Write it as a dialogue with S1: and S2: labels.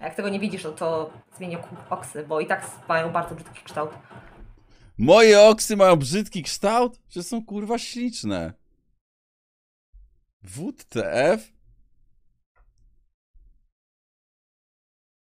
S1: Jak tego nie widzisz, to no to zmienię oksy, bo i tak mają bardzo brzydki kształt.
S2: Moje oksy mają brzydki kształt? Że są kurwa śliczne. WTF?